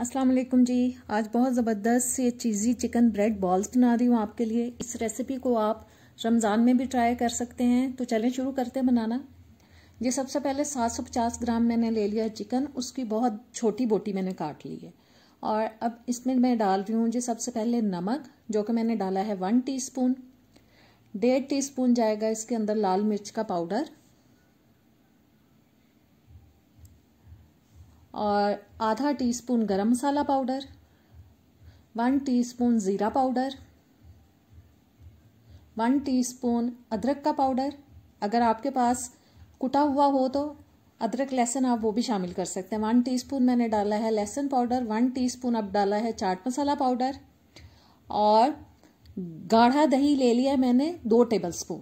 अस्सलाम वालेकुम जी आज बहुत ज़बरदस्त ये चीज़ी चिकन ब्रेड बॉल्स बना रही हूँ आपके लिए इस रेसिपी को आप रमज़ान में भी ट्राई कर सकते हैं तो चलें शुरू करते हैं बनाना ये सबसे पहले 750 ग्राम मैंने ले लिया चिकन उसकी बहुत छोटी बोटी मैंने काट ली है और अब इसमें मैं डाल रही हूँ जी सबसे पहले नमक जो कि मैंने डाला है वन टी स्पून डेढ़ टी स्पून जाएगा इसके अंदर लाल मिर्च का पाउडर और आधा टीस्पून गरम मसाला पाउडर वन टीस्पून ज़ीरा पाउडर वन टीस्पून अदरक का पाउडर अगर आपके पास कुटा हुआ हो तो अदरक लहसन आप वो भी शामिल कर सकते हैं वन टीस्पून मैंने डाला है लहसुन पाउडर वन टीस्पून अब डाला है चाट मसाला पाउडर और गाढ़ा दही ले लिया मैंने दो टेबलस्पून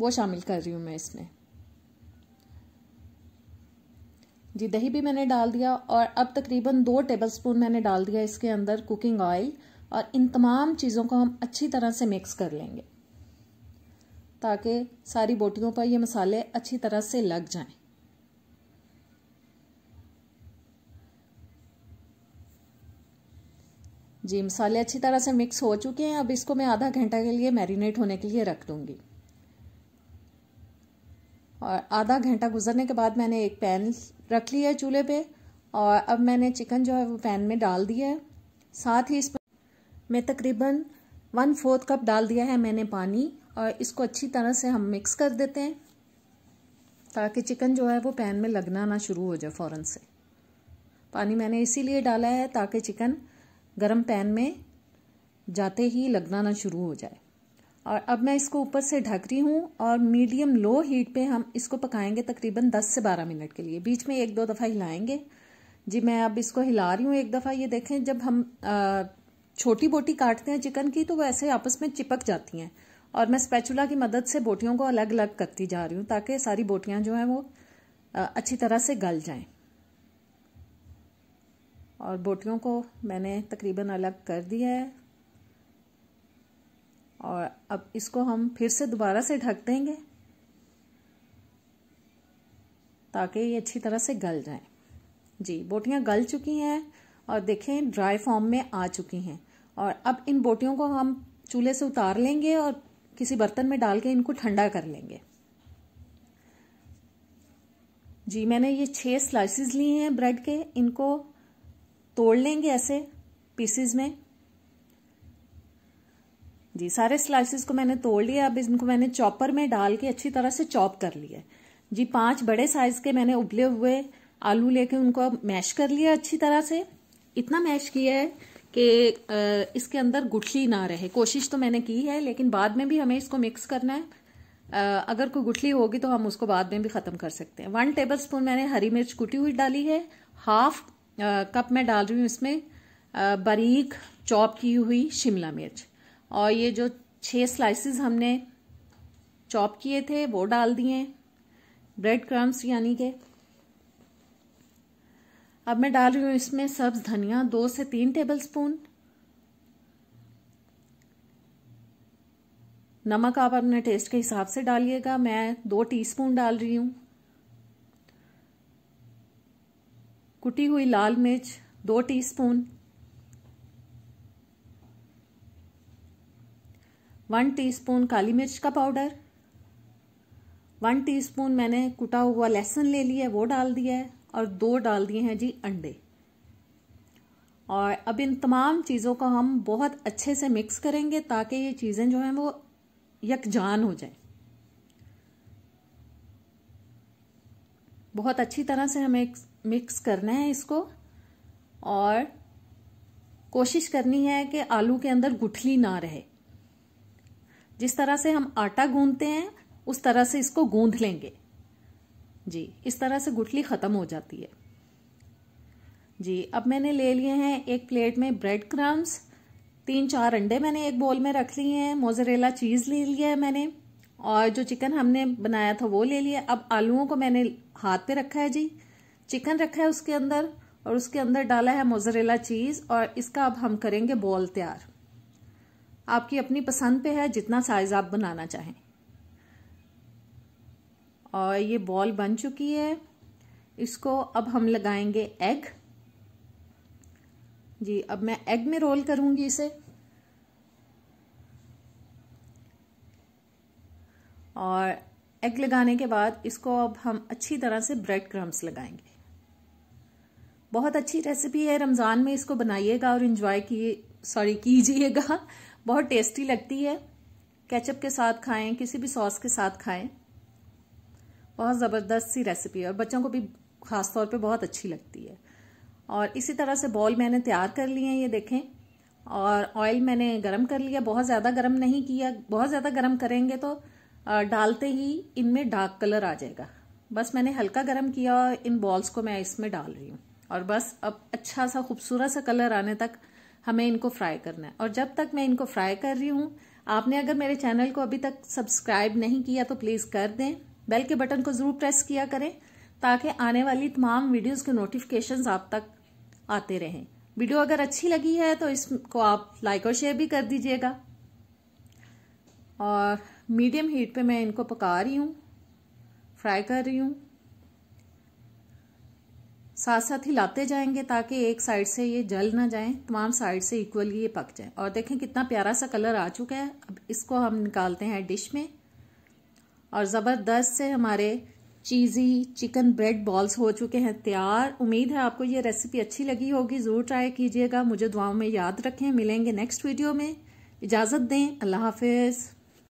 वो शामिल कर रही हूँ मैं इसमें जी दही भी मैंने डाल दिया और अब तकरीबन दो टेबलस्पून मैंने डाल दिया इसके अंदर कुकिंग ऑयल और इन तमाम चीज़ों को हम अच्छी तरह से मिक्स कर लेंगे ताकि सारी बोटियों पर ये मसाले अच्छी तरह से लग जाएं। जी मसाले अच्छी तरह से मिक्स हो चुके हैं अब इसको मैं आधा घंटा के लिए मैरिनेट होने के लिए रख दूँगी और आधा घंटा गुजरने के बाद मैंने एक पैन रख लिया है चूल्हे पे और अब मैंने चिकन जो है वो पैन में डाल दिया है साथ ही इसमें मैं तकरीबन वन फोर्थ कप डाल दिया है मैंने पानी और इसको अच्छी तरह से हम मिक्स कर देते हैं ताकि चिकन जो है वो पैन में लगना ना शुरू हो जाए फ़ौर से पानी मैंने इसीलिए डाला है ताकि चिकन गर्म पैन में जाते ही लगना ना शुरू हो जाए और अब मैं इसको ऊपर से ढक रही हूँ और मीडियम लो हीट पे हम इसको पकाएंगे तकरीबन 10 से 12 मिनट के लिए बीच में एक दो दफ़ा हिलाएंगे जी मैं अब इसको हिला रही हूँ एक दफ़ा ये देखें जब हम छोटी बोटी काटते हैं चिकन की तो वो ऐसे आपस में चिपक जाती हैं और मैं स्पैचुला की मदद से बोटियों को अलग अलग करती जा रही हूँ ताकि सारी बोटियाँ जो हैं वो अच्छी तरह से गल जाएँ और बोटियों को मैंने तकरीबन अलग कर दिया है और अब इसको हम फिर से दोबारा से ढक देंगे ताकि ये अच्छी तरह से गल जाए जी बोटियाँ गल चुकी हैं और देखें ड्राई फॉर्म में आ चुकी हैं और अब इन बोटियों को हम चूल्हे से उतार लेंगे और किसी बर्तन में डाल के इनको ठंडा कर लेंगे जी मैंने ये छः स्लाइसेस लिए हैं ब्रेड के इनको तोड़ लेंगे ऐसे पीसेस में जी सारे स्लाइसिस को मैंने तोड़ लिया अब इनको मैंने चॉपर में डाल के अच्छी तरह से चॉप कर लिया जी पांच बड़े साइज के मैंने उबले हुए आलू लेके उनको मैश कर लिया अच्छी तरह से इतना मैश किया है कि इसके अंदर गुठली ना रहे कोशिश तो मैंने की है लेकिन बाद में भी हमें इसको मिक्स करना है अगर कोई गुठली होगी तो हम उसको बाद में भी ख़त्म कर सकते हैं वन टेबल स्पून मैंने हरी मिर्च कुटी हुई डाली है हाफ कप मैं डाल रही हूँ इसमें बारीक चॉप की हुई शिमला मिर्च और ये जो छः स्लाइसेस हमने चॉप किए थे वो डाल दिए ब्रेड क्रम्स यानी के अब मैं डाल रही हूँ इसमें सब्ज धनिया दो से तीन टेबल स्पून नमक आप अपने टेस्ट के हिसाब से डालिएगा मैं दो टीस्पून डाल रही हूँ कुटी हुई लाल मिर्च दो टीस्पून वन टीस्पून काली मिर्च का पाउडर वन टीस्पून मैंने कुटा हुआ लहसुन ले लिया वो डाल दिया है और दो डाल दिए हैं जी अंडे और अब इन तमाम चीज़ों को हम बहुत अच्छे से मिक्स करेंगे ताकि ये चीज़ें जो हैं वो यकजान हो जाए बहुत अच्छी तरह से हमें मिक्स करना है इसको और कोशिश करनी है कि आलू के अंदर गुठली ना रहे जिस तरह से हम आटा गूंधते हैं उस तरह से इसको गूंध लेंगे जी इस तरह से गुठली ख़त्म हो जाती है जी अब मैंने ले लिए हैं एक प्लेट में ब्रेड क्रम्स तीन चार अंडे मैंने एक बोल में रख लिए हैं मोजरेला चीज़ ले लिया है मैंने और जो चिकन हमने बनाया था वो ले लिया अब आलूओं को मैंने हाथ पे रखा है जी चिकन रखा है उसके अंदर और उसके अंदर डाला है मोजरेला चीज़ और इसका अब हम करेंगे बॉल तैयार आपकी अपनी पसंद पे है जितना साइज़ आप बनाना चाहें और ये बॉल बन चुकी है इसको अब हम लगाएंगे एग जी अब मैं एग में रोल करूंगी इसे और एग लगाने के बाद इसको अब हम अच्छी तरह से ब्रेड क्रम्स लगाएंगे बहुत अच्छी रेसिपी है रमज़ान में इसको बनाइएगा और इन्जॉय की सॉरी कीजिएगा बहुत टेस्टी लगती है केचप के साथ खाएं किसी भी सॉस के साथ खाएं बहुत ज़बरदस्त सी रेसिपी है और बच्चों को भी ख़ास तौर पे बहुत अच्छी लगती है और इसी तरह से बॉल मैंने तैयार कर लिए हैं ये देखें और ऑयल मैंने गरम कर लिया बहुत ज़्यादा गरम नहीं किया बहुत ज़्यादा गरम करेंगे तो डालते ही इनमें डार्क कलर आ जाएगा बस मैंने हल्का गर्म किया और इन बॉल्स को मैं इसमें डाल रही हूँ और बस अब अच्छा सा खूबसूरत सा कलर आने तक हमें इनको फ्राई करना है और जब तक मैं इनको फ्राई कर रही हूँ आपने अगर मेरे चैनल को अभी तक सब्सक्राइब नहीं किया तो प्लीज़ कर दें बेल के बटन को ज़रूर प्रेस किया करें ताकि आने वाली तमाम वीडियोज़ के नोटिफिकेशन आप तक आते रहें वीडियो अगर अच्छी लगी है तो इसको आप लाइक और शेयर भी कर दीजिएगा और मीडियम हीट पे मैं इनको पका रही हूँ फ्राई कर रही हूँ साथ साथ ही लाते जाएंगे ताकि एक साइड से ये जल ना जाए तमाम साइड से इक्वली ये पक जाए और देखें कितना प्यारा सा कलर आ चुका है अब इसको हम निकालते हैं डिश में और ज़बरदस्त से हमारे चीज़ी चिकन ब्रेड बॉल्स हो चुके हैं तैयार उम्मीद है आपको ये रेसिपी अच्छी लगी होगी ज़रूर ट्राई कीजिएगा मुझे दुआओं में याद रखें मिलेंगे नेक्स्ट वीडियो में इजाज़त दें अल्लाह हाफिज़